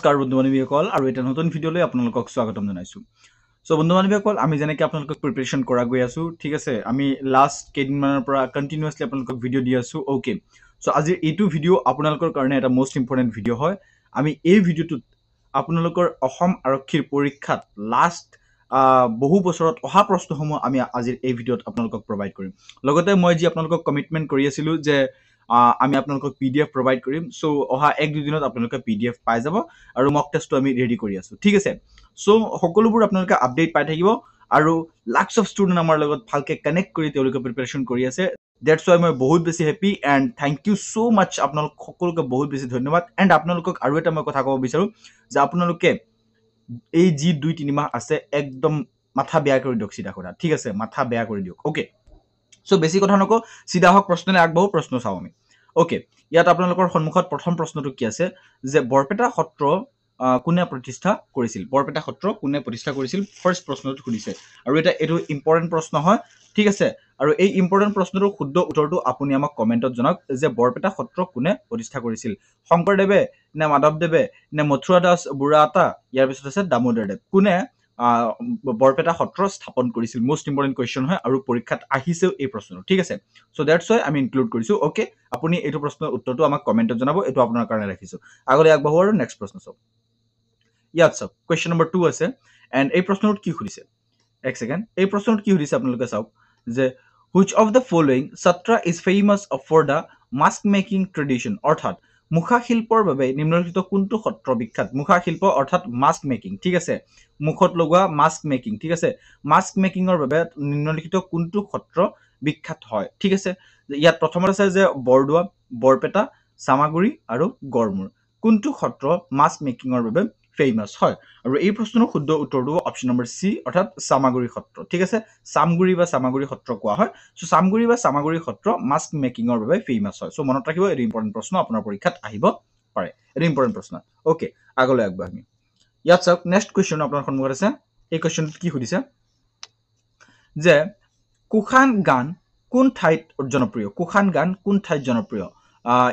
নমস্কাৰ বন্ধু বান্ধৱীসকল আৰু এটা নতুন ভিডিঅ'লৈ আপোনালোকক স্বাগতম জনাইছোঁ চ' বন্ধু বান্ধৱীসকল আমি যেনেকৈ আপোনালোকক প্ৰিপেৰেশ্যন কৰা গৈ আছোঁ ঠিক আছে আমি লাষ্ট কেইদিনমানৰ পৰা কণ্টিনিউৱাছলি আপোনালোকক ভিডিঅ' দি আছোঁ অ'কে চ' আজিৰ এইটো ভিডিঅ' আপোনালোকৰ কাৰণে এটা মষ্ট ইম্পৰ্টেণ্ট ভিডিঅ' হয় আমি এই ভিডিঅ'টোত আপোনালোকৰ অসম আৰক্ষীৰ পৰীক্ষাত লাষ্ট বহু বছৰত অহা প্ৰশ্নসমূহ আমি আজিৰ এই ভিডিঅ'ত আপোনালোকক প্ৰভাইড কৰিম লগতে মই যি আপোনালোকক কমিটমেণ্ট কৰি আছিলোঁ যে আমি আপোনালোকক পি ডি এফ প্ৰভাইড কৰিম চ' অহা এক দুদিনত আপোনালোকে পি ডি এফ পাই যাব আৰু মক টেষ্টটো আমি ৰেডি কৰি আছোঁ ঠিক আছে চ' সকলোবোৰ আপোনালোকে আপডেট পাই থাকিব আৰু লাক্স অফ ষ্টুডেণ্ট আমাৰ লগত ভালকৈ কানেক্ট কৰি তেওঁলোকে প্ৰিপেৰেশ্যন কৰি আছে ডেটছ ৱাই মই বহুত বেছি happy and thank you so' much আপোনালোক সকলোকে বহুত বেছি ধন্যবাদ এণ্ড আপোনালোকক আৰু এটা মই কথা ক'ব বিচাৰোঁ যে আপোনালোকে এই যি দুই তিনিমাহ আছে একদম মাথা বেয়া কৰি দিয়ক চিধা কথা ঠিক আছে মাথা বেয়া কৰি দিয়ক অ'কে চ' বেছি কথা নকওঁ চিধা হওক প্ৰশ্নলৈ আগবাঢ়ো প্ৰশ্ন চাওঁ আমি অ'কে ইয়াত আপোনালোকৰ সন্মুখত প্ৰথম প্ৰশ্নটো কি আছে যে বৰপেটা সত্ৰ কোনে প্ৰতিষ্ঠা কৰিছিল বৰপেটা সত্ৰ কোনে প্ৰতিষ্ঠা কৰিছিল ফাৰ্ষ্ট প্ৰশ্নটো সুধিছে আৰু এটা এইটো ইম্পৰ্টেণ্ট প্ৰশ্ন হয় ঠিক আছে আৰু এই ইম্পৰ্টেণ্ট প্ৰশ্নটোৰ শুদ্ধ উত্তৰটো আপুনি আমাক কমেণ্টত জনাওক যে বৰপেটা সত্ৰ কোনে প্ৰতিষ্ঠা কৰিছিল শংকৰদেৱে নে মাধৱদেৱে নে মথুৰা দাস বুঢ়া আটা ইয়াৰ পিছত আছে দামোদৰদেৱ কোনে বৰপেটা সত্ৰ স্থাপন কৰিছিল মষ্ট ইম্পৰ্টেণ্ট কুৱেশ্যন হয় আৰু পৰীক্ষাত আহিছেও এই প্ৰশ্নটো ঠিক আছে চ' ডেটছ ৱাই আমি ইনক্লুড কৰিছোঁ অ'কে আপুনি এইটো প্ৰশ্নৰ উত্তৰটো আমাক কমেণ্টত জনাব এইটো আপোনাৰ কাৰণে ৰাখিছোঁ আগলৈ আগবাঢ়ো আৰু নেক্সট প্ৰশ্ন চাওক ইয়াত চাওক কুৱেশ্যন নম্বৰ টু আছে এণ্ড এই প্ৰশ্নটোত কি সুধিছে এক ছেকেণ্ড এই প্ৰশ্নটোত কি সুধিছে আপোনালোকে চাওক যে which of the following sattra is famous for the mask making tradition অৰ্থাৎ মুখাশিল্পৰ বাবে নিম্নলিখিত কোনটো সত্ৰ বিখ্যাত মুখাশিল্প অৰ্থাৎ মাস্ক মেকিং ঠিক আছে মুখত লগোৱা মাস্ক মেকিং ঠিক আছে মাস্ক মেকিঙৰ বাবে নিম্নলিখিত কোনটো সত্ৰ বিখ্যাত হয় ঠিক আছে ইয়াত প্ৰথমতে আছে যে বৰদোৱা বৰপেটা চামাগুৰি আৰু গড়মূৰ কোনটো সত্ৰ মাস্ক মেকিঙৰ বাবে ফেমাছ হয় আৰু এই প্ৰশ্নৰ শুদ্ধ উত্তৰটো অপশ্যন নম্বৰ চি অৰ্থাৎ চামাগুৰি সত্ৰ ঠিক আছে চামগুৰি বা চামাগুৰি সত্ৰ কোৱা হয় চ' চামগুৰি বা চামাগুৰি সত্ৰ মাস্ক মেকিঙৰ বাবে ফেমাছ হয় চ' মনত ৰাখিব এইটো ইম্পৰ্টেণ্ট প্ৰশ্ন আপোনাৰ পৰীক্ষাত আহিব পাৰে এইটো ইম্পৰ্টেণ্ট প্ৰশ্ন অ'কে আগলৈ আগবাঢ়ি ইয়াত চাওক নেক্সট কুৱেশ্যন আপোনাৰ সন্মুখত আছে এই কুৱেশ্যনটোত কি সুধিছে যে কুশান গান কোন ঠাইত জনপ্ৰিয় কুশান গান কোন ঠাইত জনপ্ৰিয়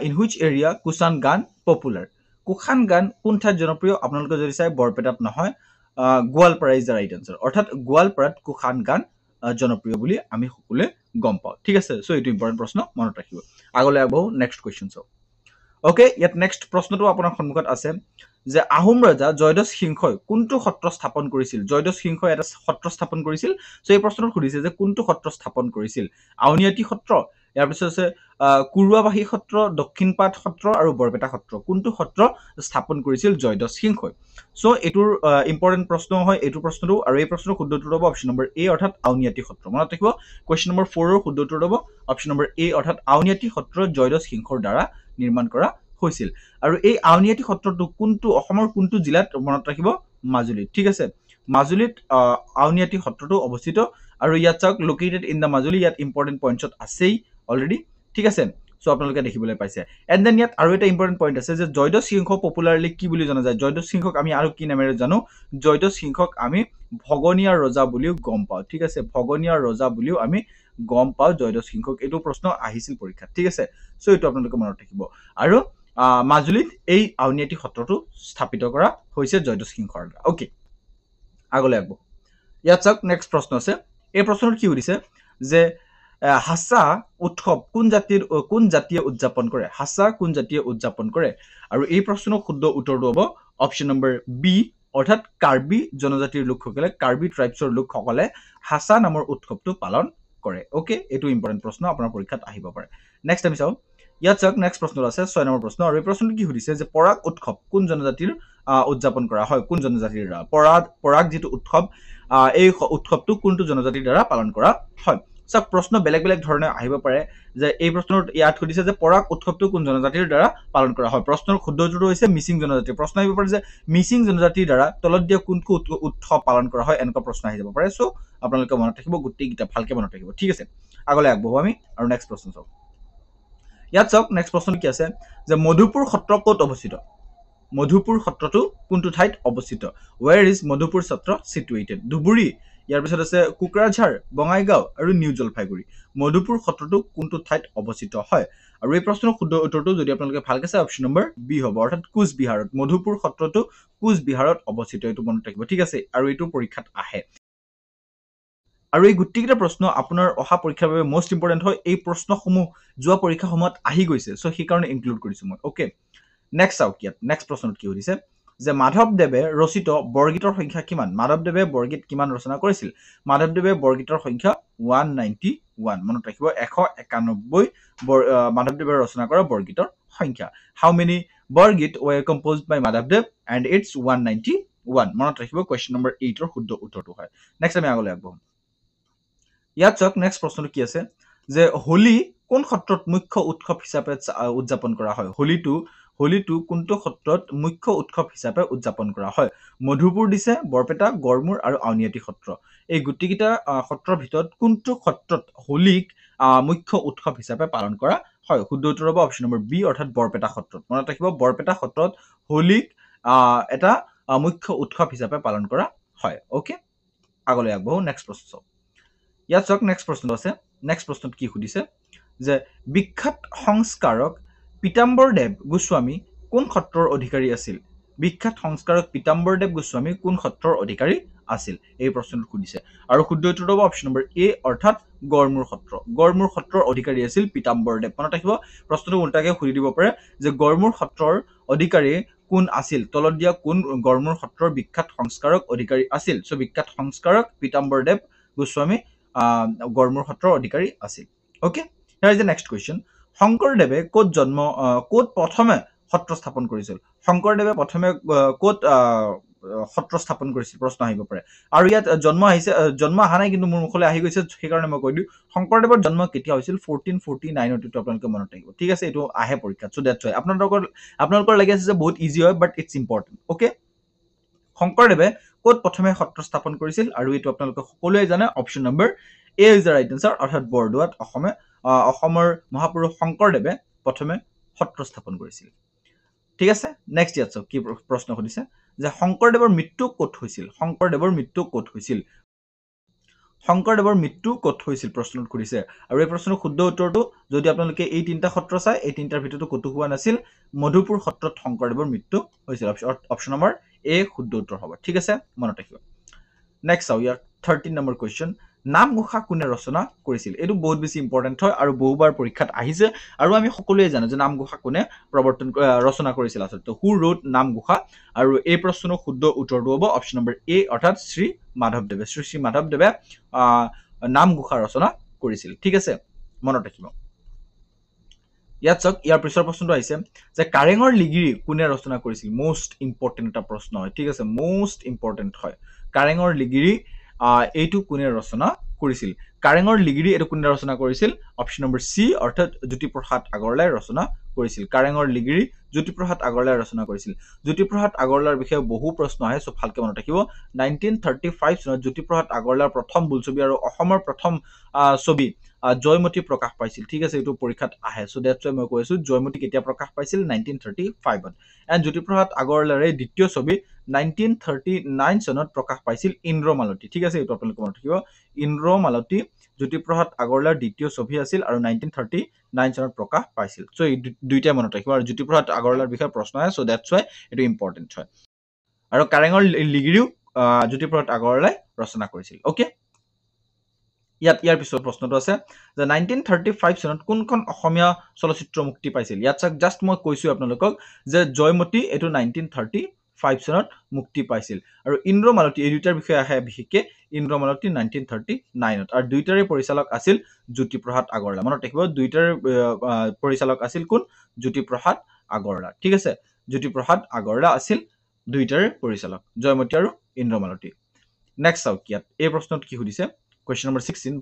ইন হুইচ এৰিয়া কুশান গান পপুলাৰ কুশান গান কোন ঠাইত জনপ্ৰিয় আপোনালোকে যদি চাই বৰপেটাত নহয় আহ Goalpara is the right answer অৰ্থাৎ গোৱালপাৰাত কুশান গান জনপ্ৰিয় বুলি আমি সকলোৱে গম পাওঁ ঠিক আছে চ' এইটো ইম্পৰ্টেণ্ট প্ৰশ্ন মনত ৰাখিব আগলৈ আগবাঢ়ো নেক্সট কুৱেশ্যন চাওক অ'কে ইয়াত নেক্সট প্ৰশ্নটো আপোনাৰ সন্মুখত আছে যে আহোম ৰজা জয়দস সিংহই কোনটো সত্ৰ স্থাপন কৰিছিল জয়দস সিংহই এটা সত্ৰ স্থাপন কৰিছিল চ' এই প্ৰশ্নটোত সুধিছে যে কোনটো সত্ৰ স্থাপন কৰিছিল আউনীআটী সত্ৰ ইয়াৰ পিছত হৈছে কুৰুৱাবাহী সত্ৰ দক্ষিণপাট সত্ৰ আৰু বৰপেটা সত্ৰ কোনটো সত্ৰ স্থাপন কৰিছিল জয়দস সিংহই চ' এইটোৰ ইম্পৰ্টেণ্ট প্ৰশ্ন হয় এইটো প্ৰশ্নটো আৰু এই প্ৰশ্নৰ উত্তৰ ল'ব অপশ্যন নম্বৰ এ অৰ্থাৎ আউনীআটী সত্ৰ মনত ৰাখিব কুৱেশ্যন নম্বৰ ফ'ৰৰ শুদ্ধটো ল'ব অপশ্যন নম্বৰ এ অৰ্থাৎ আউনীআটী সত্ৰ জয়দস সিংহৰ দ্বাৰা নিৰ্মাণ কৰা হৈছিল আৰু এই আউনীআটী সত্ৰটো কোনটো অসমৰ কোনটো জিলাত মনত ৰাখিব মাজুলীত ঠিক আছে মাজুলীত আউনীআটী সত্ৰটো অৱস্থিত আৰু ইয়াত চাওক লোকেটেড ইন দ্য মাজুলী ইয়াত ইম্পৰ্টেণ্ট পইণ্টছত আছেই অলৰেডি ঠিক আছে চ' আপোনালোকে দেখিবলৈ পাইছে এণ্ড দেন ইয়াত আৰু এটা ইম্পৰ্টেণ্ট পইণ্ট আছে যে জয়দৌ সিংহ পপুলাৰলি কি বুলি জনা যায় জয়দৌ সিংহক আমি আৰু কি নামেৰে জানো জয়দৌ সিংহক আমি ভগনীয়া ৰজা বুলিও গম পাওঁ ঠিক আছে ভগনীয়া ৰজা বুলিও আমি গম পাওঁ জয়দৌ সিংহক এইটো প্ৰশ্ন আহিছিল পৰীক্ষাত ঠিক আছে চ' এইটো আপোনালোকে মনত ৰাখিব আৰু মাজুলীত এই আউনীআটী সত্ৰটো স্থাপিত কৰা হৈছে জয়দৌ সিংহৰ দ্বাৰা অ'কে আগলৈ আগবঢ়ো ইয়াত চাওক নেক্সট প্ৰশ্ন আছে এই প্ৰশ্নটোত কি সুধিছে যে হাছা উৎসৱ কোন জাতিৰ কোন জাতিয়ে উদযাপন কৰে হাছা কোন জাতিয়ে উদযাপন কৰে আৰু এই প্ৰশ্নৰ শুদ্ধ উত্তৰটো হ'ব অপশ্যন নম্বৰ বি অৰ্থাৎ কাৰ্বি জনজাতিৰ লোকসকলে কাৰ্বি ট্ৰাইবছৰ লোকসকলে হাছা নামৰ উৎসৱটো পালন কৰে অ'কে এইটো ইম্পৰ্টেণ্ট প্ৰশ্ন আপোনাৰ পৰীক্ষাত আহিব পাৰে নেক্সট আমি চাওঁ ইয়াত চাওক নেক্সট প্ৰশ্নটো আছে ছয় নম্বৰ প্ৰশ্ন আৰু এই প্ৰশ্নটো কি সুধিছে যে পৰাগ উৎসৱ কোন জনজাতিৰ উদযাপন কৰা হয় কোন জনজাতিৰ দ্বাৰা পৰাগ পৰাগ যিটো উৎসৱ এই উৎসৱটো কোনটো জনজাতিৰ দ্বাৰা পালন কৰা হয় চাওক প্ৰশ্ন বেলেগ বেলেগ ধৰণে আহিব পাৰে যে এই প্ৰশ্নটোত ইয়াত সুধিছে যে পৰাগ উৎসৱটো কোন জনজাতিৰ দ্বাৰা পালন কৰা হয় প্ৰশ্নৰ শুদ্ধ উত্তৰটো হৈছে মিচিং জনজাতি প্ৰশ্ন আহিব পাৰে যে মিচিং জনজাতিৰ দ্বাৰা তলত দিয়া কোন কোন উৎসৱ পালন কৰা হয় এনেকুৱা প্ৰশ্ন আহি যাব পাৰে চ' আপোনালোকে মনত ৰাখিব গোটেইকেইটা ভালকে মনত ৰাখিব ঠিক আছে আগলৈ আগবঢ়োঁ আমি আৰু নেক্সট প্ৰশ্ন চাওক ইয়াত চাওক নেক্সট প্ৰশ্ন কি আছে যে মধুপুৰ সত্ৰ ক'ত অৱস্থিত মধুপুৰ সত্ৰটো কোনটো ঠাইত অৱস্থিত where is Madhupur Sattra situated Dhubri ইয়াৰ পিছত আছে কোকৰাঝাৰ বঙাইগাঁও আৰু নিউ জলপাইগুৰি মধুপুৰ সত্ৰটো কোনটো ঠাইত অৱস্থিত হয় আৰু এই প্ৰশ্নৰ শুদ্ধ উত্তৰটো যদি আপোনালোকে ভালকৈ চাই অপশ্যন নম্বৰ বি হ'ব অৰ্থাৎ কোচবিহাৰত মধুপুৰ সত্ৰটো কোচবিহাৰত অৱস্থিত এইটো মনত ৰাখিব ঠিক আছে আৰু এইটো পৰীক্ষাত আহে আৰু এই গোটেইকেইটা প্ৰশ্ন আপোনাৰ অহা পৰীক্ষাৰ বাবে মষ্ট ইম্পৰ্টেণ্ট হয় এই প্ৰশ্নসমূহ যোৱা পৰীক্ষাসমূহত আহি গৈছে চ' সেইকাৰণে ইনক্লুড কৰিছো মই অ'কে নেক্সট চাওক ইয়াত নেক্সট প্ৰশ্নত কি সুধিছে যে মাধৱদেৱে ৰচিত বৰগীতৰ সংখ্যা কিমান মাধৱদেৱে বৰগীত কিমান ৰচনা কৰিছিল মাধৱদেৱে বৰগীতৰ সংখ্যা ওৱান নাইনটি ওৱান মনত ৰাখিব এশ একানব্বৈ বৰ মাধৱদেৱে ৰচনা কৰা বৰগীতৰ সংখ্যা হাউ many Borgeet way compose by মাধৱদেৱ and it's one ninety one মনত ৰাখিব কুৱেশ্যন নম্বৰ এইটৰ শুদ্ধ উত্তৰটো হয় নেক্সট আমি আগলৈ আগবঢ়াম ইয়াত চাওক নেক্সট প্ৰশ্নটো কি আছে যে হোলী কোন সত্ৰত মুখ্য উৎসৱ হিচাপে উদযাপন কৰা হয় হোলীটো হোলীটো কোনটো সত্ৰত মুখ্য উৎসৱ হিচাপে উদযাপন কৰা হয় মধুপুৰ দিছে বৰপেটা গড়মূৰ আৰু আউনীআটী সত্ৰ এই গোটেইকেইটা সত্ৰৰ ভিতৰত কোনটো সত্ৰত হোলীক মুখ্য উৎসৱ হিচাপে পালন কৰা হয় শুদ্ধ উত্তৰ হ'ব অপশ্যন নম্বৰ বি অৰ্থাৎ বৰপেটা সত্ৰত মনত ৰাখিব বৰপেটা সত্ৰত হোলীক এটা মুখ্য উৎসৱ হিচাপে পালন কৰা হয় অ'কে আগলৈ আগবাঢ়ো নেক্সট প্ৰশ্ন ইয়াত চাওক নেক্সট প্ৰশ্নটো আছে নেক্সট প্ৰশ্নত কি সুধিছে যে বিখ্যাত সংস্কাৰক পীতাম্বৰদেৱ গোস্বামী কোন সত্ৰৰ অধিকাৰী আছিল বিখ্যাত সংস্কাৰক দেৱ গোস্বামী কোন সত্ৰৰ অধিকাৰী আছিল এই প্ৰশ্নটো সুধিছে আৰু শুদ্ধ উত্তৰটো হ'ব অপশ্যন নম্বৰ এ অৰ্থাৎ গড়মূৰ সত্ৰ গড়মূৰ সত্ৰৰ অধিকাৰী আছিল পীতাম্বৰদেৱ মনত ৰাখিব প্ৰশ্নটো উল্টাকৈ সুধি দিব পাৰে যে গড়মূৰ সত্ৰৰ অধিকাৰী কোন আছিল তলত দিয়া কোন গড়মূৰ সত্ৰৰ বিখ্যাত সংস্কাৰক অধিকাৰী আছিল চ' বিখ্যাত সংস্কাৰক দেৱ গোস্বামী গড়মূৰ সত্ৰৰ অধিকাৰী আছিল okay here is the next question শংকৰদেৱে ক'ত জন্ম ক'ত প্ৰথমে সত্ৰ স্থাপন কৰিছিল শংকৰদেৱে প্ৰথমে ক'ত সত্ৰ স্থাপন কৰিছিল প্ৰশ্ন আহিব পাৰে আৰু ইয়াত জন্ম আহিছে জন্ম অহা নাই কিন্তু মোৰ মুখলৈ আহি গৈছে সেইকাৰণে মই কৈ দিওঁ শংকৰদেৱৰ জন্ম কেতিয়া হৈছিল ফৰ্টিন ফৰ্টি নাইনত এইটো আপোনালোকে মনত ৰাখিব ঠিক আছে এইটো আহে পৰীক্ষাত চ' ডেট হয় আপোনালোকৰ আপোনালোকৰ লাগি আছে যে বহুত ইজি হয় বাট ইটছ ইম্পৰ্টেণ্ট অ'কে শংকৰদেৱে ক'ত প্ৰথমে সত্ৰ স্থাপন কৰিছিল আৰু এইটো আপোনালোকে সকলোৱে জানে option number A is the right answer অৰ্থাৎ বৰদোৱাত অসমে অসমৰ মহাপুৰুষ শংকৰদেৱে প্ৰথমে সত্ৰ স্থাপন কৰিছিল ঠিক আছে নেক্সট ইয়াত চাওক কি প্ৰশ্ন সুধিছে যে শংকৰদেৱৰ মৃত্যু ক'ত হৈছিল শংকৰদেৱৰ মৃত্যু ক'ত হৈছিল শংকৰদেৱৰ মৃত্যু ক'ত হৈছিল প্ৰশ্নটোত সুধিছে আৰু এই প্ৰশ্নৰ শুদ্ধ উত্তৰটো যদি আপোনালোকে এই তিনিটা সত্ৰ চায় এই তিনিটাৰ ভিতৰতো ক'তো হোৱা নাছিল মধুপুৰ সত্ৰত শংকৰদেৱৰ মৃত্যু হৈছিল অপশ্যন নম্বৰ এ শুদ্ধ উত্তৰ হ'ব ঠিক আছে মনত ৰাখিব নেক্সট চাওঁ ইয়াৰ থাৰ্টিন নম্বৰ কুৱেশ্যন নামঘোষা কোনে ৰচনা কৰিছিল এইটো বহুত বেছি ইম্পৰ্টেণ্ট হয় আৰু বহুবাৰ পৰীক্ষাত আহিছে আৰু আমি সকলোৱে জানো যে নামঘোষা কোনে প্ৰৱৰ্তন ৰচনা কৰিছিল আচলতে হু ৰোড নামঘোষা আৰু এই প্ৰশ্নৰ শুদ্ধ উত্তৰটো হ'ব অপশ্যন নম্বৰ এ অৰ্থাৎ শ্ৰী মাধৱদেৱে শ্ৰী শ্ৰী মাধৱদেৱে নামঘোষা ৰচনা কৰিছিল ঠিক আছে মনত ৰাখিব ইয়াত চাওক ইয়াৰ পিছৰ প্ৰশ্নটো আহিছে যে কাৰেঙৰ লিগিৰি কোনে ৰচনা কৰিছিল মষ্ট ইম্পৰ্টেণ্ট এটা প্ৰশ্ন হয় ঠিক আছে মষ্ট ইম্পৰ্টেণ্ট হয় কাৰেঙৰ লিগিৰি এইটো কোনে ৰচনা কৰিছিল কাৰেঙৰ লিগিৰি এইটো কোনে ৰচনা কৰিছিল অপশ্যন নম্বৰ চি অৰ্থাৎ জ্যোতিপ্ৰসাদ আগৰৱালাই ৰচনা কৰিছিল কাৰেঙৰ লিগিৰি জ্যোতিপ্ৰসাদ আগৰৱালাই ৰচনা কৰিছিল জ্যোতিপ্ৰসাদ আগৰৱালাৰ বিষয়ে বহু প্ৰশ্ন আহে চ' ভালকৈ মনত ৰাখিব নাইনটিন থাৰ্টি ফাইভ চনত জ্যোতিপ্ৰসাদ আগৰৱালাৰ প্ৰথম বোলছবি আৰু অসমৰ প্ৰথম ছবি জয়মতী প্ৰকাশ পাইছিল ঠিক আছে এইটো পৰীক্ষাত আহে চ' ডেট ছয় মই কৈ আছোঁ জয়মতী কেতিয়া প্ৰকাশ পাইছিল নাইনটিন থাৰ্টি ফাইভত এণ্ড জ্যোতিপ্ৰসাদ আগৰৱালাৰে দ্বিতীয় ছবি নাইনটিন থাৰ্টি নাইন চনত প্ৰকাশ পাইছিল ইন্দ্ৰমালতী ঠিক আছে এইটো আপোনালোকে মনত ৰাখিব ইন্দ্ৰমালতী জ্যোতিপ্ৰসাদ আগৰৱালাৰ দ্বিতীয় ছবি আছিল আৰু নাইনটিন থাৰ্টি নাইন চনত প্ৰকাশ পাইছিল চ' এই দুইটাই মনত ৰাখিব আৰু জ্যোতিপ্ৰসাদ আগৰৱালাৰ বিষয়ে প্ৰশ্ন আহে চ' ডেটছ ৱাই এইটো ইম্পৰ্টেণ্ট হয় আৰু কাৰেঙৰ লিগিৰিও জ্যোতিপ্ৰসাদ আগৰৱালাই ৰচনা কৰিছিল অ'কে ইয়াত ইয়াৰ পিছৰ প্ৰশ্নটো আছে যে নাইনটিন থাৰ্টি ফাইভ চনত কোনখন অসমীয়া চলচ্চিত্ৰ মুক্তি পাইছিল ইয়াত চাওক জাষ্ট মই কৈছোঁ আপোনালোকক যে জয়মতী এইটো নাইনটিন থাৰ্টি ফাইভ চনত মুক্তি পাইছিল আৰু ইন্দ্ৰ মালতী এই দুয়োটাৰ বিষয়ে আহে বিশেষকৈ ইন্দ্ৰমালতী নাইনটিন থাৰ্টি নাইনত আৰু দুয়োটাৰে পৰিচালক আছিল জ্যোতিপ্ৰসাদ আগৰৱালা মনত ৰাখিব দুয়োটাৰ পৰিচালক আছিল কোন জ্যোতিপ্ৰসাদ আগৰৱালা ঠিক আছে জ্যোতিপ্ৰসাদ আগৰৱালা আছিল দুইটাৰে পৰিচালক জয়মতী আৰু ইন্দ্ৰমালতী নেক্সট চাওক ইয়াত এই প্ৰশ্নত কি সুধিছে কুৱেশ্যন নম্বৰ ছিক্সটিন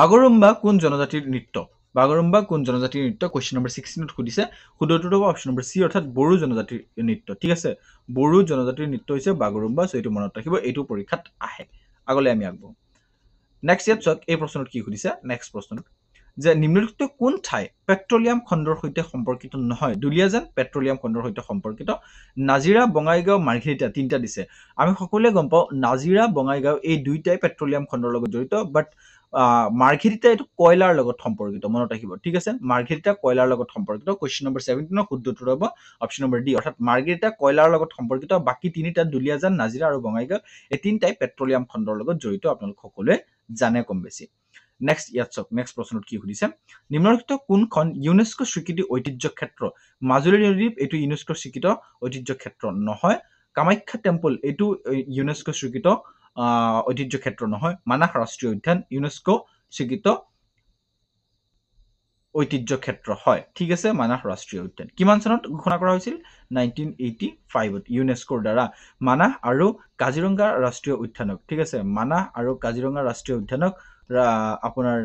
ভাগৰুম্বা কোন জনজাতিৰ নৃত্য বাগৰম্বা কোন জনজাতিৰ নৃত্য কুৱেশ্যন নম্বৰ ছিক্সটিনত সুধিছে সোধৰটোত হ'ব অপশ্যন নম্বৰ চি অৰ্থাৎ বড়ো জনজাতিৰ নৃত্য ঠিক আছে বড়ো জনজাতিৰ নৃত্য হৈছে বাগৰুম্বা চ' এইটো মনত ৰাখিব এইটো পৰীক্ষাত আহে আগলৈ আমি আগবাঢ়ো নেক্সট ইয়াত চাওক এই প্ৰশ্নটোত কি সুধিছে নেক্সট প্ৰশ্নটোত যে নিম্নলিখিত কোন ঠাই পেট্ৰলিয়াম খণ্ডৰ সৈতে সম্পৰ্কিত নহয় দুলীয়া যেন পেট্ৰলিয়াম খণ্ডৰ সৈতে সম্পৰ্কিত নাজিৰা বঙাইগাঁও মাৰ্ঘেৰিটা তিনিটা দিছে আমি সকলোৱে গম পাওঁ নাজিৰা বঙাইগাঁও এই দুয়োটাই পেট্ৰলিয়াম খণ্ডৰ লগত জড়িত বাট মাৰ্ঘেৰিটা এইটো কয়লাৰ লগত সম্পৰ্কিত মনত ৰাখিব ঠিক আছে মাৰ্ঘেৰিটা কয়লাৰ লগত সম্পৰ্কিত কুৱেশ্যন নম্বৰ ছেভেণ্টিনৰ শুদ্ধটো ৰ'ব অপশ্যন নম্বৰ ডি অৰ্থাৎ মাৰ্ঘেৰিটা কয়লাৰ লগত সম্পৰ্কিত বাকী তিনিটা দুলীয়াজান নাজিৰা আৰু বঙাইগাঁও এই তিনিটাই পেট্ৰলিয়াম খণ্ডৰ লগত জড়িত আপোনালোক সকলোৱে জানে কম বেছি নেক্সট ইয়াত চাওক নেক্সট প্ৰশ্নত কি সুধিছে নিম্নলিখিত কোনখন ইউনেস্কো স্বীকৃতি ঐতিহ্য ক্ষেত্ৰ মাজুলী নদীপ এইটো ইউনেস্কো স্বীকৃত ঐতিহ্য ক্ষেত্ৰ নহয় কামাখ্যা টেম্পল এইটো ইউনেস্কো স্বীকৃত ঐতিহ্য ক্ষেত্ৰ নহয় মানাহ ৰাষ্ট্ৰীয় উদ্যান ইউনেস্কো স্বীকৃত ঐতিহ্য ক্ষেত্ৰ হয় ঠিক আছে মানাহ ৰাষ্ট্ৰীয় উদ্যান কিমান চনত ঘোষণা কৰা হৈছিল নাইনটিন এইটি ফাইভত ইউনেস্কোৰ দ্বাৰা মানাহ আৰু কাজিৰঙা ৰাষ্ট্ৰীয় উদ্যানক ঠিক আছে মানাহ আৰু কাজিৰঙা ৰাষ্ট্ৰীয় উদ্যানক আপোনাৰ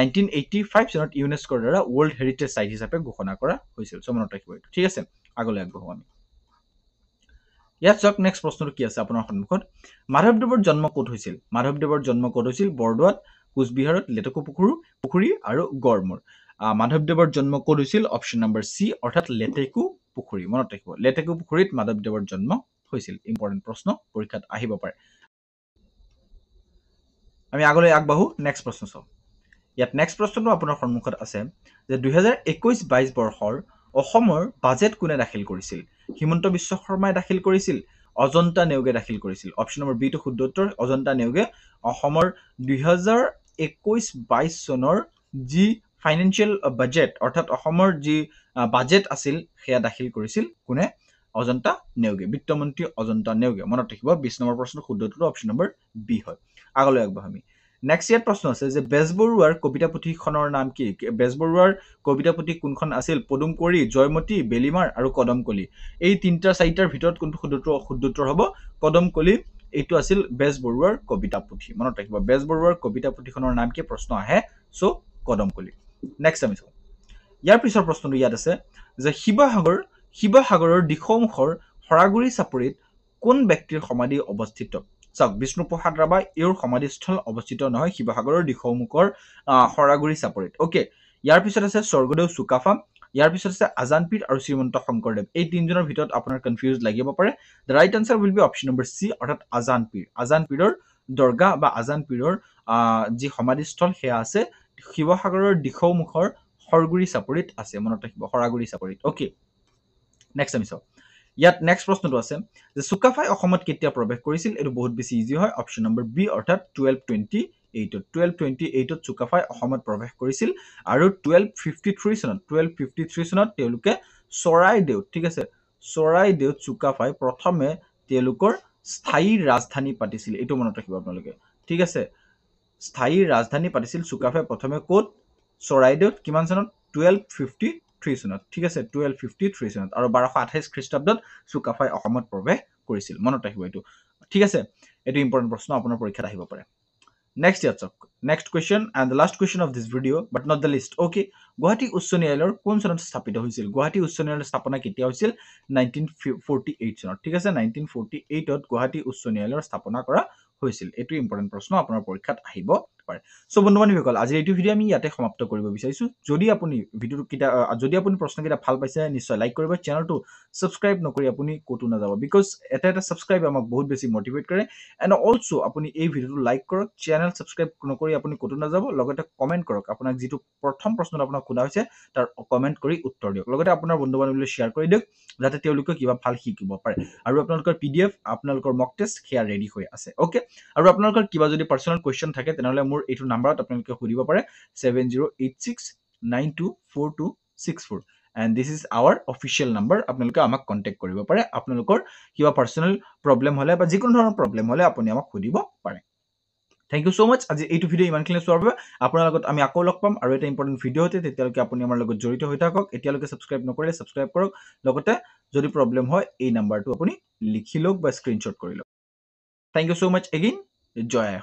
নাইনটিন এইটি ফাইভ চনত ইউনেস্কোৰ দ্বাৰা ৱৰ্ল্ড হেৰিটেজ চাইট হিচাপে ঘোষণা কৰা হৈছিল চ মনত ৰাখিব ঠিক আছে আগলৈ আগবঢ়োঁ আমি ইয়াত চাওক নেক্সট প্ৰশ্নটো কি আছে আপোনাৰ সন্মুখত মাধৱদেৱৰ জন্ম ক'ত হৈছিল মাধৱদেৱৰ জন্ম ক'ত হৈছিল বৰদোৱাত কোচবিহাৰত লেটেকু পুখুৰু পুখুৰী আৰু গড়মূৰ মাধৱদেৱৰ জন্ম ক'ত হৈছিল অপশ্যন নম্বৰ চি অৰ্থাৎ লেটেকু পুখুৰী মনত ৰাখিব লেটেকু পুখুৰীত মাধৱদেৱৰ জন্ম হৈছিল ইম্পৰ্টেণ্ট প্ৰশ্ন পৰীক্ষাত আহিব পাৰে আমি আগলৈ আগবাঢ়ো নেক্সট প্ৰশ্ন চাওঁ ইয়াত নেক্সট প্ৰশ্নটো আপোনাৰ সন্মুখত আছে যে দুহেজাৰ একৈছ বাইছ বৰ্ষৰ অসমৰ বাজেট কোনে দাখিল কৰিছিল হিমন্ত বিশ্ব শৰ্মাই দাখিল কৰিছিল অজন্তা নেওগে দাখিল কৰিছিল অপশ্যন নম্বৰ বিটো শুদ্ধ উত্তৰ অজন্তা নেওগে অসমৰ দুহেজাৰ একৈশ বাইছ চনৰ যি ফাইনেন্সিয়েল বাজেট অৰ্থাৎ অসমৰ যি বাজেট আছিল সেয়া দাখিল কৰিছিল কোনে অজন্তা নেওগে বিত্তমন্ত্ৰী অজন্তা নেওগে মনত ৰাখিব বিশ নম্বৰ প্ৰশ্ন শুদ্ধ শুদ্ধটো অপশ্যন নম্বৰ বি হয় আগলৈ আগবাঢ়ো আমি নেক্সট ইয়াত প্ৰশ্ন আছে যে বেজবৰুৱাৰ কবিতা পুথিখনৰ নাম কি বেজবৰুৱাৰ কবিতা পুথি কোনখন আছিল পদুম কুঁৱৰী জয়মতী বেলিমাৰ আৰু কদমকলি এই তিনিটা চাৰিটাৰ ভিতৰত কোনটো শুদ্ধটো শুদ্ধোত্তৰ হ'ব কদমকলি এইটো আছিল বেজবৰুৱাৰ কবিতা পুথি মনত ৰাখিব বেজবৰুৱাৰ কবিতা পুথিখনৰ নাম কি প্ৰশ্ন আহে চ' কদমকলি নেক্সট আমি চাওঁ ইয়াৰ পিছৰ প্ৰশ্নটো ইয়াত আছে যে শিৱসাগৰ শিৱসাগৰৰ দিশমুখৰ সৰাগুৰি চাপৰিত কোন ব্যক্তিৰ সমাধি অৱস্থিত চাওক বিষ্ণু প্ৰসাদ ৰাভা এওঁৰ সমাধিস্থল অৱস্থিত নহয় শিৱসাগৰৰ দিশৌমুখৰ শৰাগুৰি চাপৰিত অ'কে ইয়াৰ পিছত আছে স্বৰ্গদেউ চুকাফা ইয়াৰ পিছত আছে আজানপীঠ আৰু শ্ৰীমন্ত শংকৰদেৱ এই তিনিজনৰ ভিতৰত আপোনাৰ কনফিউজ লাগিব পাৰে the right answer will be option number C অৰ্থাৎ আজান পীৰ আজান পীৰৰ দৰগাহ বা আজান আজানপীৰৰ যি সমাধিস্থল সেয়া আছে শিৱসাগৰৰ দিশৌমুখৰ শৰগুৰি চাপৰিত আছে মনত ৰাখিব শৰাগুৰি চাপৰিত অ'কে নেক্সট আমি চাওক ইয়াত নেক্সট প্ৰশ্নটো আছে যে চুকাফাই অসমত কেতিয়া প্ৰৱেশ কৰিছিল এইটো বহুত বেছি ইজি হয় অপশ্যন নম্বৰ বি অৰ্থাৎ টুৱেল্ভ টুৱেণ্টি এইটত টুৱেল্ভ টুৱেণ্টি এইটত চুকাফাই অসমত প্ৰৱেশ কৰিছিল আৰু টুৱেল্ভ ফিফটি থ্ৰী চনত টুৱেল্ভ ফিফটি থ্ৰী চনত তেওঁলোকে চৰাইদেউত ঠিক আছে চৰাইদেউত চুকাফাই প্ৰথমে তেওঁলোকৰ স্থায়ী ৰাজধানী পাতিছিল এইটো মনত ৰাখিব আপোনালোকে ঠিক আছে স্থায়ী ৰাজধানী পাতিছিল চুকাফাই প্ৰথমে ক'ত চৰাইদেউত কিমান চনত টুৱেল্ভ ফিফটি থ্ৰী চনত ঠিক আছে টুৱেল্ভ চনত আৰু বাৰশ খ্ৰীষ্টাব্দত চুকাফাই অসমত প্ৰৱেশ কৰিছিল মনত ৰাখিব এইটো ঠিক আছে এইটো ইম্পৰ্টেণ্ট প্ৰশ্ন আপোনাৰ পৰীক্ষাত আহিব পাৰে নেক্সট ইয়াত চাওক next question and the last question of this video' but not the least okay Guwahati উচ্চ ন্যায়ালয়ৰ কোন চনত স্থাপিত হৈছিল গুৱাহাটী উচ্চ ন্যায়ালয়ৰ স্থাপনা কেতিয়া হৈছিল নাইনটিন ফৰ্টি এইট চনত ঠিক আছে নাইনটিন ফৰ্টি এইটত গুৱাহাটী উচ্চ ন্যায়ালয়ৰ স্থাপনা কৰা হৈছিল এইটো ইম্পৰ্টেণ্ট প্ৰশ্ন আপোনাৰ পৰীক্ষাত আহিব পাৰে চ' বন্ধু বান্ধৱীসকল আজিৰ এইটো ভিডিঅ' আমি ইয়াতে সমাপ্ত কৰিব বিচাৰিছোঁ যদি আপুনি ভিডিঅ'টো ভিডিঅ'টোকেইটা যদি আপুনি প্ৰশ্নকেইটা ভাল পাইছে নিশ্চয় লাইক কৰিব চেনেলটো ছাবস্ক্ৰাইব নকৰি আপুনি ক'তো নাযাব বিকজ এটা এটা ছাবস্ক্ৰাইব আমাক বহুত বেছি মটিভেট কৰে এণ্ড অলছ' আপুনি এই ভিডিঅ'টো লাইক কৰক চেনেল ছাবস্ক্ৰাইব নকৰি আপুনি ক'তো নাযাব লগতে কমেণ্ট কৰক আপোনাক যিটো প্ৰথম প্ৰশ্নটো আপোনাক সোধা হৈছে তাৰ কমেণ্ট কৰি উত্তৰ দিয়ক লগতে আপোনাৰ বন্ধু বান্ধৱীলৈ শ্বেয়াৰ কৰি দিয়ক যাতে তেওঁলোকে কিবা ভাল শিকিব পাৰে আৰু আপোনালোকৰ পি ডি এফ আপোনালোকৰ মক টেষ্ট সেয়া ৰেডি হৈ আছে অ'কে আৰু আপোনালোকৰ কিবা যদি পাৰ্চনেল কুৱেশ্যন থাকে তেনেহ'লে মোৰ এইটো নাম্বাৰত আপোনালোকে সুধিব পাৰে seven zero' eight six nine two four two six four and this is our official number আপোনালোকে আমাক কণ্টেক্ট কৰিব পাৰে আপোনালোকৰ কিবা পাৰ্চনেল প্ৰব্লেম হ'লে বা যিকোনো ধৰণৰ প্ৰব্লেম হ'লে আপুনি আমাক সুধিব পাৰে থেংক ইউ ছ' মাছ আজি এইটো ভিডিঅ' ইমানখিনি চোৱাৰ বাবে আপোনাৰ লগত আমি আকৌ লগ পাম আৰু এটা ইম্পৰ্টেণ্ট ভিডিঅ' হৈছে তেতিয়ালৈকে আপুনি আমাৰ লগত জড়িত হৈ থাকক এতিয়ালৈকে ছাবস্ক্ৰাইব নকৰিলে ছাবস্ক্ৰাইব কৰক লগতে যদি প্ৰব্লেম হয় এই নাম্বাৰটো আপুনি লিখি লওক বা স্ক্ৰীণশ্বট কৰি লওক Thank you so much again. Joy